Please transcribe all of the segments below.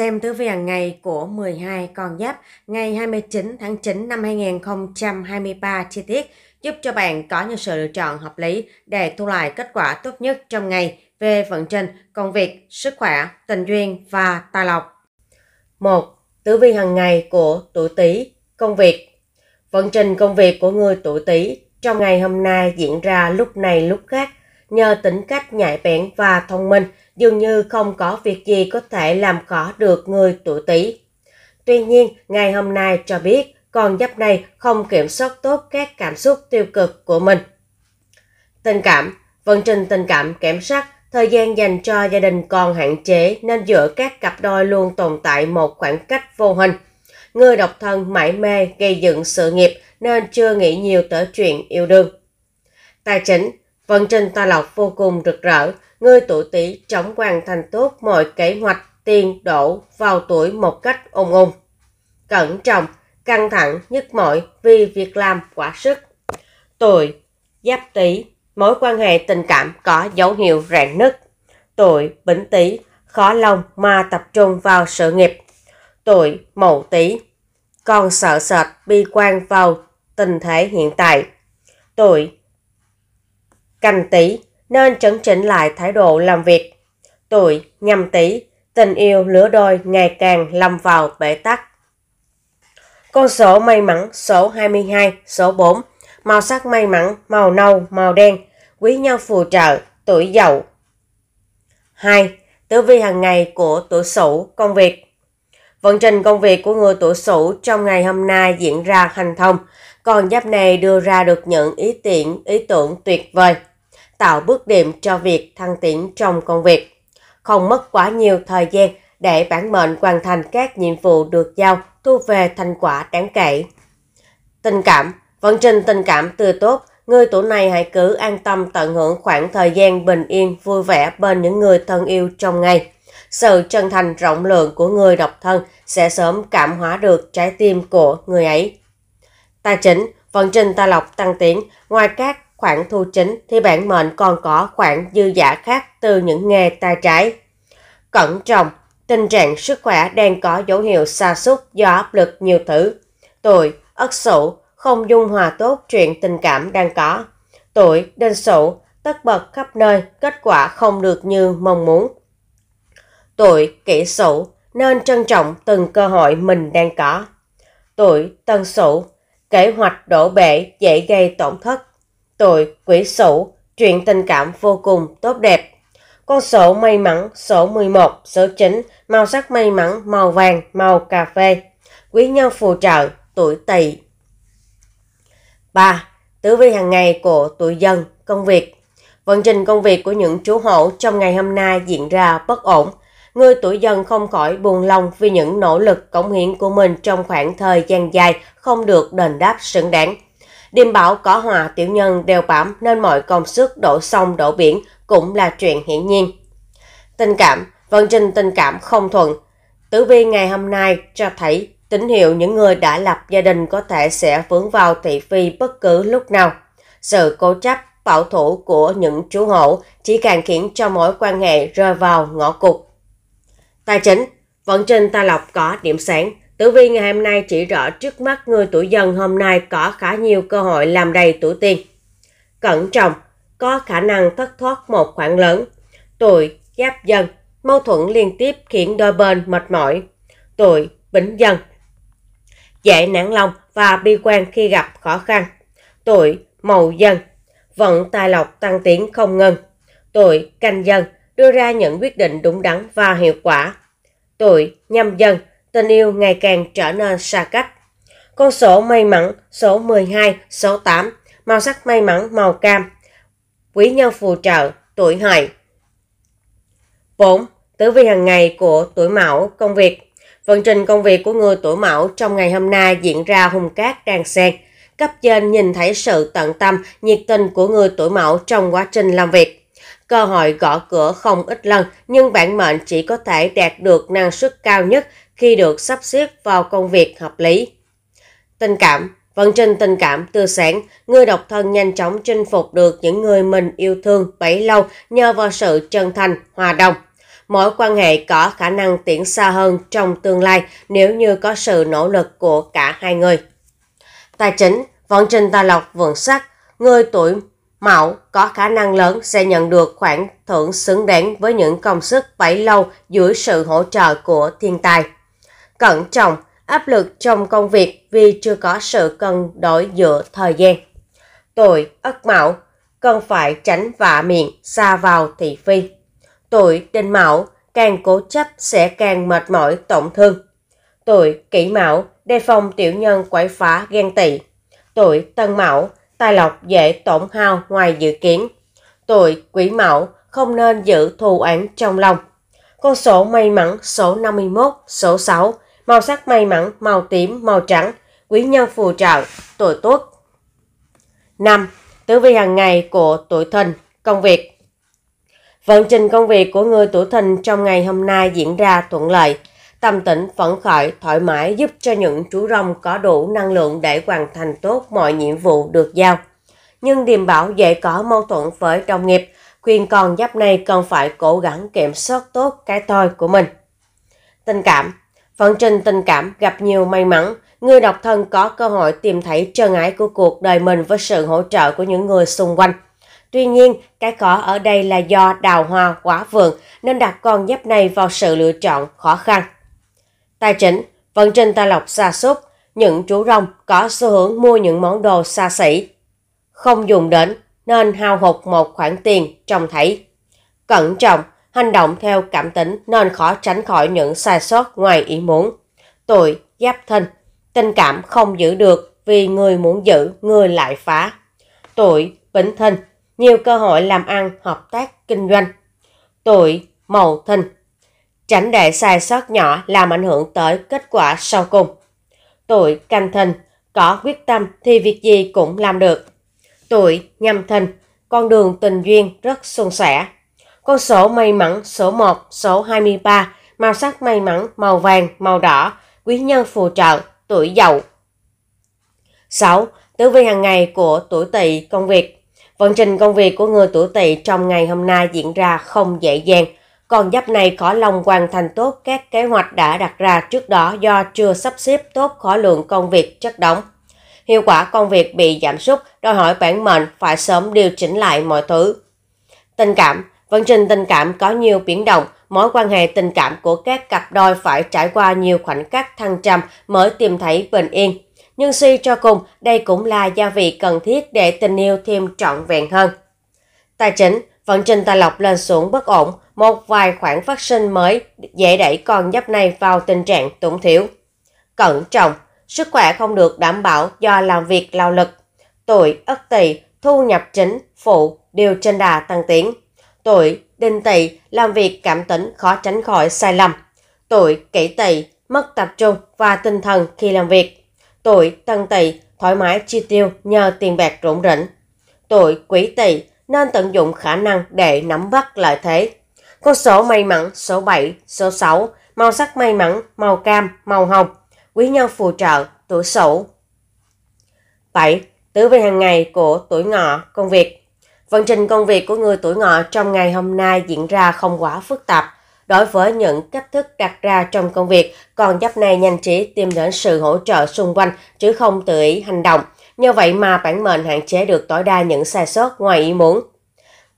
xem thứ vi hàng ngày của 12 con giáp ngày 29 tháng 9 năm 2023 chi tiết giúp cho bạn có những sự lựa chọn hợp lý để thu lại kết quả tốt nhất trong ngày về vận trình, công việc, sức khỏe, tình duyên và tài lộc. 1. Tử vi hàng ngày của tuổi Tý, công việc. Vận trình công việc của người tuổi Tý trong ngày hôm nay diễn ra lúc này lúc khác nhờ tính cách nhạy bén và thông minh, dường như không có việc gì có thể làm khó được người tuổi Tý. Tuy nhiên, ngày hôm nay cho biết con giáp này không kiểm soát tốt các cảm xúc tiêu cực của mình. Tình cảm Vận trình tình cảm kém sắc, thời gian dành cho gia đình còn hạn chế nên giữa các cặp đôi luôn tồn tại một khoảng cách vô hình. Người độc thân mãi mê gây dựng sự nghiệp nên chưa nghĩ nhiều tới chuyện yêu đương. Tài chính Vận trình Tòa Lộc vô cùng rực rỡ, người tuổi Tý chóng hoàn thành tốt mọi kế hoạch, tiền, đổ vào tuổi một cách ung ung. Cẩn trọng, căng thẳng, nhất mọi vì việc làm quá sức. Tuổi Giáp Tý, mối quan hệ tình cảm có dấu hiệu rạn nứt. Tuổi Bính Tý, khó lòng mà tập trung vào sự nghiệp. Tuổi Mậu Tý, còn sợ sệt bi quan vào tình thế hiện tại. Tuổi canh tí nên chấn chỉnh lại thái độ làm việc. Tuổi nhâm tí, tình yêu lứa đôi ngày càng lâm vào bể tắc. Con số may mắn số 22, số 4, màu sắc may mắn màu nâu, màu đen, quý nhân phù trợ, tuổi dậu. 2. Tử vi hàng ngày của tuổi Sửu, công việc. Vận trình công việc của người tuổi Sửu trong ngày hôm nay diễn ra hành thông, còn giáp này đưa ra được những ý tiện, ý tưởng tuyệt vời tạo bước đệm cho việc thăng tiến trong công việc. Không mất quá nhiều thời gian để bản mệnh hoàn thành các nhiệm vụ được giao thu về thành quả đáng kể. Tình cảm Vận trình tình cảm tươi tốt, người tuổi này hãy cứ an tâm tận hưởng khoảng thời gian bình yên, vui vẻ bên những người thân yêu trong ngày. Sự chân thành rộng lượng của người độc thân sẽ sớm cảm hóa được trái tim của người ấy. Tài chính, vận trình tài lộc tăng tiến, ngoài các khoản thu chính thì bản mệnh còn có khoản dư giả khác từ những nghề tay trái. Cẩn trọng, tình trạng sức khỏe đang có dấu hiệu sa sút do áp lực nhiều thứ. Tuổi, ất sửu, không dung hòa tốt chuyện tình cảm đang có. Tuổi, đinh sửu, tất bật khắp nơi, kết quả không được như mong muốn. Tuổi, kỷ sửu, nên trân trọng từng cơ hội mình đang có. Tuổi, tân sửu, kế hoạch đổ bể dễ gây tổn thất tuổi quý sửu chuyện tình cảm vô cùng tốt đẹp. Con sổ may mắn sổ 11, số 9, màu sắc may mắn màu vàng, màu cà phê. Quý nhân phù trợ, tuổi tỵ. 3. Tứ vi hàng ngày của tuổi dân, công việc. Vận trình công việc của những chú hổ trong ngày hôm nay diễn ra bất ổn. Người tuổi dân không khỏi buồn lòng vì những nỗ lực cống hiến của mình trong khoảng thời gian dài không được đền đáp xứng đáng Điềm bảo có hòa tiểu nhân đều bám nên mọi công sức đổ sông đổ biển cũng là chuyện hiển nhiên. Tình cảm, vận trình tình cảm không thuận. Tử vi ngày hôm nay cho thấy tín hiệu những người đã lập gia đình có thể sẽ vướng vào thị phi bất cứ lúc nào. Sự cố chấp, bảo thủ của những chú hổ chỉ càng khiến cho mối quan hệ rơi vào ngõ cụt. Tài chính, vận trình tài lộc có điểm sáng, Tử vi ngày hôm nay chỉ rõ trước mắt người tuổi dần hôm nay có khá nhiều cơ hội làm đầy tuổi tiền. Cẩn trọng, có khả năng thất thoát một khoản lớn. Tuổi giáp dần, mâu thuẫn liên tiếp khiến đôi bên mệt mỏi. Tuổi bính dần, dễ nản lòng và bi quan khi gặp khó khăn. Tuổi mậu dần, vận tài lộc tăng tiến không ngừng. Tuổi canh dần, đưa ra những quyết định đúng đắn và hiệu quả. Tuổi nhâm dần, tình yêu ngày càng trở nên xa cách. Con số may mắn số 12, số 8, màu sắc may mắn màu cam. Quý nhân phù trợ, tuổi hợi. 4. Tử vi hàng ngày của tuổi mão, công việc. Vận trình công việc của người tuổi mão trong ngày hôm nay diễn ra hùng cát đan sen Cấp trên nhìn thấy sự tận tâm, nhiệt tình của người tuổi mão trong quá trình làm việc. Cơ hội gõ cửa không ít lần, nhưng bản mệnh chỉ có thể đạt được năng suất cao nhất khi được sắp xếp vào công việc hợp lý. Tình cảm Vận trình tình cảm tươi sáng, người độc thân nhanh chóng chinh phục được những người mình yêu thương bấy lâu nhờ vào sự chân thành, hòa đồng. Mối quan hệ có khả năng tiến xa hơn trong tương lai nếu như có sự nỗ lực của cả hai người. Tài chính, vận trình tài lộc vượng sắc, người tuổi mão có khả năng lớn sẽ nhận được khoản thưởng xứng đáng với những công sức bấy lâu dưới sự hỗ trợ của thiên tài cẩn trọng, áp lực trong công việc vì chưa có sự cân đối giữa thời gian. Tuổi Ất Mão cần phải tránh vạ miệng xa vào thị phi. Tuổi Đinh Mão càng cố chấp sẽ càng mệt mỏi tổn thương. Tuổi Kỷ Mão đề phòng tiểu nhân quấy phá ghen tị. Tuổi Tân Mão tài lộc dễ tổn hao ngoài dự kiến. Tuổi Quý Mão không nên giữ thù oán trong lòng. Con số may mắn số 51, số 6 màu sắc may mắn, màu tím, màu trắng, quý nhân phù trợ, tuổi tuất. 5. Tử vi hàng ngày của tuổi thìn, công việc. Vận trình công việc của người tuổi thìn trong ngày hôm nay diễn ra thuận lợi. Tâm tĩnh, phấn khởi, thoải mái giúp cho những chú rồng có đủ năng lượng để hoàn thành tốt mọi nhiệm vụ được giao. Nhưng điềm bảo dễ có mâu thuẫn với đồng nghiệp, quyền con giáp này cần phải cố gắng kiểm soát tốt cái tôi của mình. Tình cảm Phần trình tình cảm gặp nhiều may mắn, người độc thân có cơ hội tìm thấy trân ái của cuộc đời mình với sự hỗ trợ của những người xung quanh. Tuy nhiên, cái khó ở đây là do đào hoa quá vườn nên đặt con giáp này vào sự lựa chọn khó khăn. Tài chính, vận trình ta lọc xa xúc, những chú rồng có xu hướng mua những món đồ xa xỉ. Không dùng đến nên hao hụt một khoản tiền trông thấy. Cẩn trọng, hành động theo cảm tính nên khó tránh khỏi những sai sót ngoài ý muốn. tội giáp thân tình cảm không giữ được vì người muốn giữ người lại phá. tội bính thân nhiều cơ hội làm ăn, hợp tác, kinh doanh. tội mậu thân tránh để sai sót nhỏ làm ảnh hưởng tới kết quả sau cùng. tội canh thân có quyết tâm thì việc gì cũng làm được. Tuổi nhâm thân con đường tình duyên rất suôn sẻ. Con số may mắn số 1, số 23, màu sắc may mắn màu vàng, màu đỏ, quý nhân phù trợ, tuổi giàu 6. Tử vi hàng ngày của tuổi tỵ công việc. Vận trình công việc của người tuổi tỵ trong ngày hôm nay diễn ra không dễ dàng. Con giáp này khó lòng hoàn thành tốt các kế hoạch đã đặt ra trước đó do chưa sắp xếp tốt khối lượng công việc chất đóng. Hiệu quả công việc bị giảm sút, đòi hỏi bản mệnh phải sớm điều chỉnh lại mọi thứ. Tình cảm, Vận trình tình cảm có nhiều biến động, mối quan hệ tình cảm của các cặp đôi phải trải qua nhiều khoảnh khắc thăng trầm mới tìm thấy bình yên. Nhưng suy cho cùng, đây cũng là gia vị cần thiết để tình yêu thêm trọn vẹn hơn. Tài chính, vận trình tài lộc lên xuống bất ổn, một vài khoản phát sinh mới dễ đẩy con giáp này vào tình trạng túng thiểu. Cẩn trọng, sức khỏe không được đảm bảo do làm việc lao lực. Tuổi, ất tỵ, thu nhập chính, phụ đều trên đà tăng tiến tội đinh tỵ làm việc cảm tính khó tránh khỏi sai lầm. tội kỹ tỵ mất tập trung và tinh thần khi làm việc. tội tân tỵ thoải mái chi tiêu nhờ tiền bạc rủng rỉnh. tội quý tỵ nên tận dụng khả năng để nắm bắt lợi thế. Con số may mắn số 7, số 6, màu sắc may mắn màu cam, màu hồng. Quý nhân phù trợ tuổi Sửu. 7. Tứ vi hàng ngày của tuổi Ngọ, công việc. Vận trình công việc của người tuổi ngọ trong ngày hôm nay diễn ra không quá phức tạp. Đối với những cách thức đặt ra trong công việc, còn giáp này nhanh trí tìm đến sự hỗ trợ xung quanh chứ không tự ý hành động. Như vậy mà bản mệnh hạn chế được tối đa những sai sót ngoài ý muốn.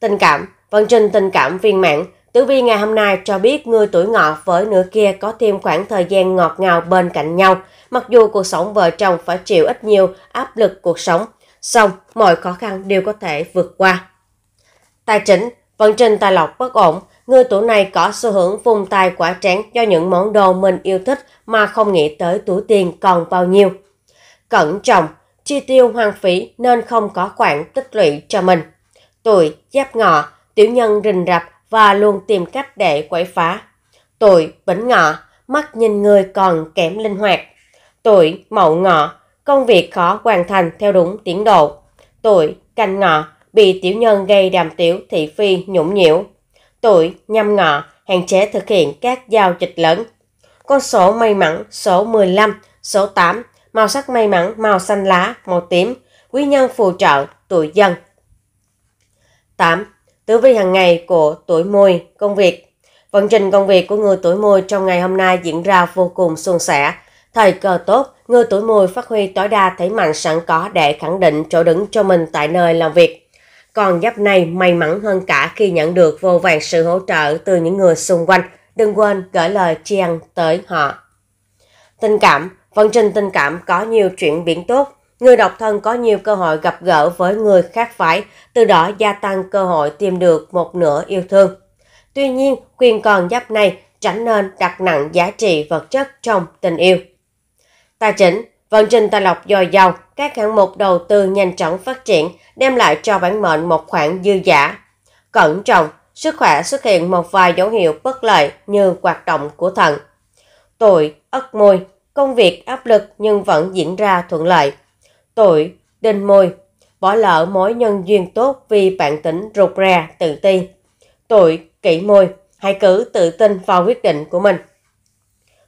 Tình cảm, vận trình tình cảm viên mãn, Tử vi ngày hôm nay cho biết người tuổi ngọ với nửa kia có thêm khoảng thời gian ngọt ngào bên cạnh nhau. Mặc dù cuộc sống vợ chồng phải chịu ít nhiều áp lực cuộc sống, Xong, mọi khó khăn đều có thể vượt qua. Tài chính, vận trình tài lộc bất ổn, người tuổi này có xu hướng vùng tài quả tráng cho những món đồ mình yêu thích mà không nghĩ tới túi tiền còn bao nhiêu. Cẩn trọng, chi tiêu hoang phí nên không có khoản tích lũy cho mình. Tuổi giáp ngọ, tiểu nhân rình rập và luôn tìm cách để quậy phá. Tuổi bỉnh ngọ, mắt nhìn người còn kém linh hoạt. Tuổi mậu ngọ, công việc khó hoàn thành theo đúng tiến độ. Tuổi canh ngọ bị tiểu nhân gây đàm tiểu thị phi nhũng nhiễu. Tuổi nhâm ngọ hạn chế thực hiện các giao dịch lớn. Con số may mắn số 15, số 8, màu sắc may mắn màu xanh lá, màu tím, quý nhân phù trợ tuổi dân. 8. Tử vi hàng ngày của tuổi mùi, công việc. Vận trình công việc của người tuổi mùi trong ngày hôm nay diễn ra vô cùng suôn sẻ, thời cơ tốt người tuổi mùi phát huy tối đa thế mạnh sẵn có để khẳng định chỗ đứng cho mình tại nơi làm việc. Còn giáp này may mắn hơn cả khi nhận được vô vàng sự hỗ trợ từ những người xung quanh. Đừng quên gửi lời tri ân tới họ. Tình cảm Vận trình tình cảm có nhiều chuyển biến tốt. Người độc thân có nhiều cơ hội gặp gỡ với người khác phải, từ đó gia tăng cơ hội tìm được một nửa yêu thương. Tuy nhiên, quyền còn giáp này tránh nên đặt nặng giá trị vật chất trong tình yêu. Tài chính, vận trình tài lộc dồi dào, các hạng mục đầu tư nhanh chóng phát triển, đem lại cho bản mệnh một khoản dư giả. Cẩn trọng, sức khỏe xuất hiện một vài dấu hiệu bất lợi như hoạt động của thận. Tuổi, ất mùi, công việc áp lực nhưng vẫn diễn ra thuận lợi. Tuổi, đinh mùi, bỏ lỡ mối nhân duyên tốt vì bản tính rụt rè, tự ti. Tuổi, kỷ mùi, hãy cứ tự tin vào quyết định của mình.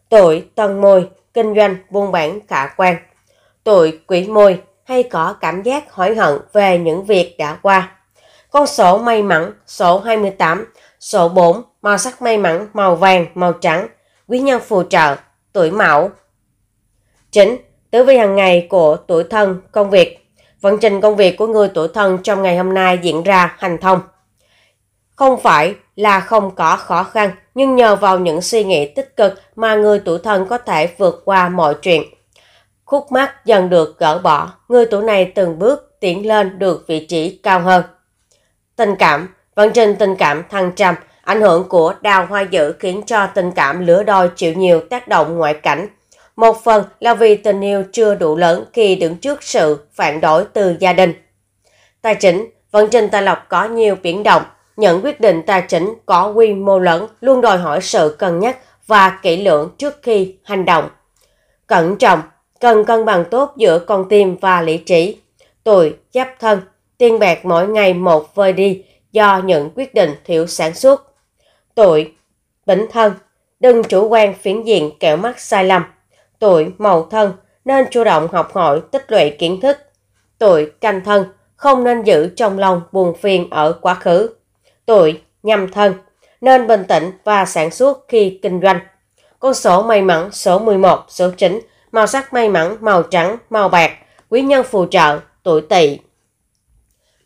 Tuổi, tân mùi, kinh doanh buôn bản khả quan. Tuổi quỷ môi hay có cảm giác hối hận về những việc đã qua. Con số may mắn số 28, số 4, màu sắc may mắn màu vàng, màu trắng, quý nhân phù trợ, tuổi mão. Chính, tứ vi hàng ngày của tuổi thân, công việc. Vận trình công việc của người tuổi thân trong ngày hôm nay diễn ra hành thông. Không phải là không có khó khăn, nhưng nhờ vào những suy nghĩ tích cực mà người tuổi thân có thể vượt qua mọi chuyện. Khúc mắt dần được gỡ bỏ, người tuổi này từng bước tiến lên được vị trí cao hơn. Tình cảm, vận vâng trình tình cảm thăng trầm, ảnh hưởng của đào hoa dữ khiến cho tình cảm lửa đôi chịu nhiều tác động ngoại cảnh. Một phần là vì tình yêu chưa đủ lớn khi đứng trước sự phản đối từ gia đình. Tài chính, vận trình tài lộc có nhiều biến động, những quyết định tài chính có quy mô lớn luôn đòi hỏi sự cân nhắc và kỹ lưỡng trước khi hành động. Cẩn trọng, cần cân bằng tốt giữa con tim và lý trí. Tuổi, chấp thân, tiền bạc mỗi ngày một vơi đi do những quyết định thiếu sản xuất. Tuổi, bỉnh thân, đừng chủ quan phiến diện kẻo mắc sai lầm. Tuổi màu thân nên chủ động học hỏi tích lũy kiến thức. Tuổi canh thân không nên giữ trong lòng buồn phiền ở quá khứ tuổi, nhâm thân, nên bình tĩnh và sản xuất khi kinh doanh. Con số may mắn số 11, số 9, màu sắc may mắn màu trắng, màu bạc, quý nhân phù trợ, tuổi tỵ.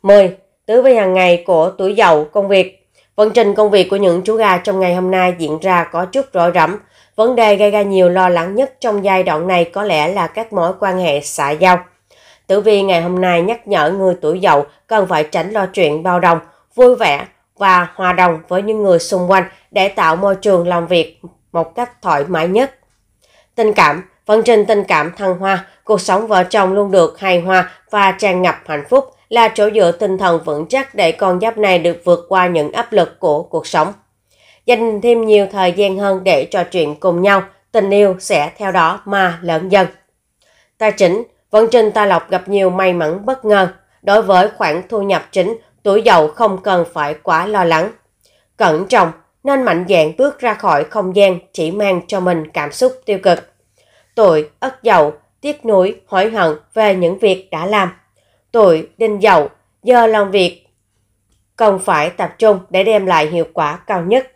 10. Tứ vi hàng ngày của tuổi dậu công việc. Vận trình công việc của những chú gà trong ngày hôm nay diễn ra có chút rối rắm. Vấn đề gây ra nhiều lo lắng nhất trong giai đoạn này có lẽ là các mối quan hệ xã giao. Tử vi ngày hôm nay nhắc nhở người tuổi dậu cần phải tránh lo chuyện bao đồng, vui vẻ, và hòa đồng với những người xung quanh để tạo môi trường làm việc một cách thoải mái nhất. Tình cảm, vận trình tình cảm thăng hoa, cuộc sống vợ chồng luôn được hài hòa và tràn ngập hạnh phúc là chỗ dựa tinh thần vững chắc để con giáp này được vượt qua những áp lực của cuộc sống. Dành thêm nhiều thời gian hơn để trò chuyện cùng nhau, tình yêu sẽ theo đó mà lớn dần. Tài chính, vận trình tài lộc gặp nhiều may mắn bất ngờ. Đối với khoản thu nhập chính, tuổi giàu không cần phải quá lo lắng. Cẩn trọng nên mạnh dạn bước ra khỏi không gian chỉ mang cho mình cảm xúc tiêu cực. Tuổi ất dậu tiếc nuối hối hận về những việc đã làm. Tuổi đinh dậu giờ làm việc cần phải tập trung để đem lại hiệu quả cao nhất.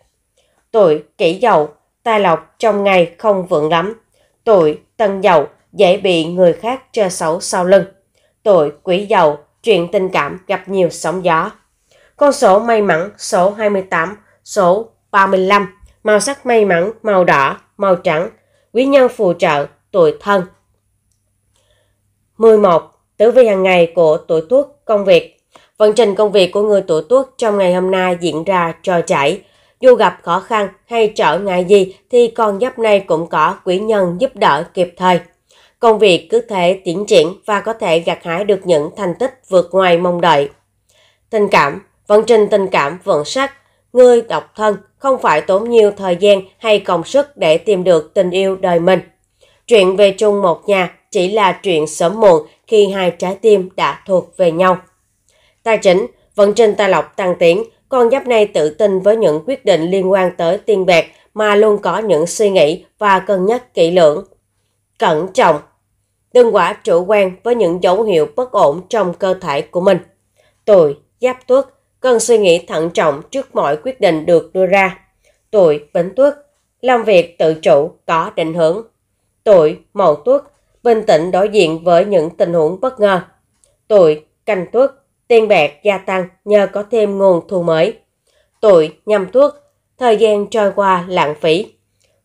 Tuổi kỷ dậu tài lộc trong ngày không vượng lắm. Tuổi tân dậu dễ bị người khác chơi xấu sau lưng. Tuổi quỷ dậu chuyện tình cảm gặp nhiều sóng gió. Con số may mắn số 28, số 35, màu sắc may mắn, màu đỏ, màu trắng, quý nhân phù trợ, tuổi thân. 11. Tử vi hàng ngày của tuổi tuất công việc Vận trình công việc của người tuổi tuất trong ngày hôm nay diễn ra trò chảy. Dù gặp khó khăn hay trở ngại gì thì con giáp này cũng có quý nhân giúp đỡ kịp thời. Công việc cứ thể tiến triển và có thể gặt hái được những thành tích vượt ngoài mong đợi. Tình cảm, vận trình tình cảm vận sắc, người độc thân không phải tốn nhiều thời gian hay công sức để tìm được tình yêu đời mình. Chuyện về chung một nhà chỉ là chuyện sớm muộn khi hai trái tim đã thuộc về nhau. Tài chính, vận trình tài lộc tăng tiến, con giáp này tự tin với những quyết định liên quan tới tiền bạc mà luôn có những suy nghĩ và cân nhắc kỹ lưỡng. Cẩn trọng, Đừng quả chủ quan với những dấu hiệu bất ổn trong cơ thể của mình. Tuổi Giáp Tuất cần suy nghĩ thận trọng trước mọi quyết định được đưa ra. Tuổi Bính Tuất làm việc tự chủ có định hướng. Tuổi Mậu Tuất bình tĩnh đối diện với những tình huống bất ngờ. Tuổi Canh Tuất tiền bạc gia tăng nhờ có thêm nguồn thu mới. Tuổi Nhâm Tuất thời gian trôi qua lãng phí.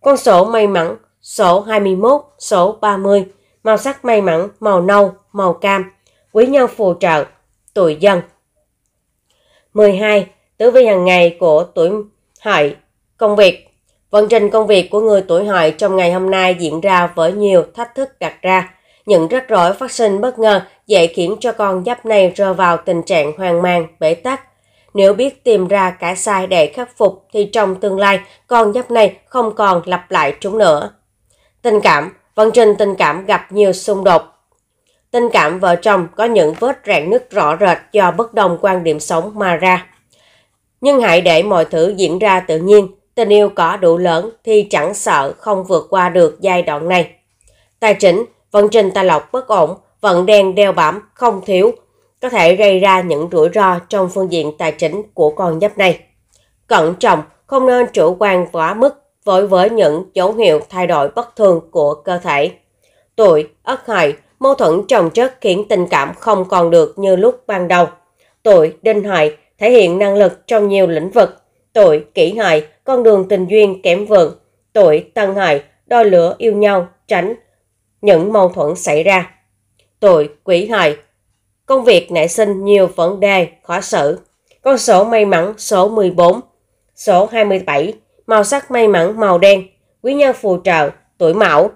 Con số may mắn số 21, số 30 màu sắc may mắn, màu nâu, màu cam, quý nhân phù trợ, tuổi dần. 12. Tử vi hàng ngày của tuổi hợi công việc Vận trình công việc của người tuổi hợi trong ngày hôm nay diễn ra với nhiều thách thức đặt ra. Những rắc rối phát sinh bất ngờ dễ khiến cho con giáp này rơi vào tình trạng hoang mang, bế tắc. Nếu biết tìm ra cả sai để khắc phục thì trong tương lai con giáp này không còn lặp lại chúng nữa. Tình cảm Vận trình tình cảm gặp nhiều xung đột. Tình cảm vợ chồng có những vết rạn nứt rõ rệt do bất đồng quan điểm sống mà ra. Nhưng hãy để mọi thứ diễn ra tự nhiên, tình yêu có đủ lớn thì chẳng sợ không vượt qua được giai đoạn này. Tài chính, vận trình tài lộc bất ổn, vận đen đeo bám không thiếu, có thể gây ra những rủi ro trong phương diện tài chính của con giáp này. Cẩn trọng, không nên chủ quan quá mức với với những dấu hiệu thay đổi bất thường của cơ thể. Tuổi, ất hại, mâu thuẫn chồng chất khiến tình cảm không còn được như lúc ban đầu. Tuổi, đinh hại thể hiện năng lực trong nhiều lĩnh vực. Tuổi, kỷ hại con đường tình duyên kém vượng. Tuổi, tân hại đôi lửa yêu nhau, tránh những mâu thuẫn xảy ra. Tuổi, quỷ hại công việc nảy sinh nhiều vấn đề, khó xử. Con số may mắn số 14, số 27, màu sắc may mắn màu đen, quý nhân phù trợ, tuổi mão,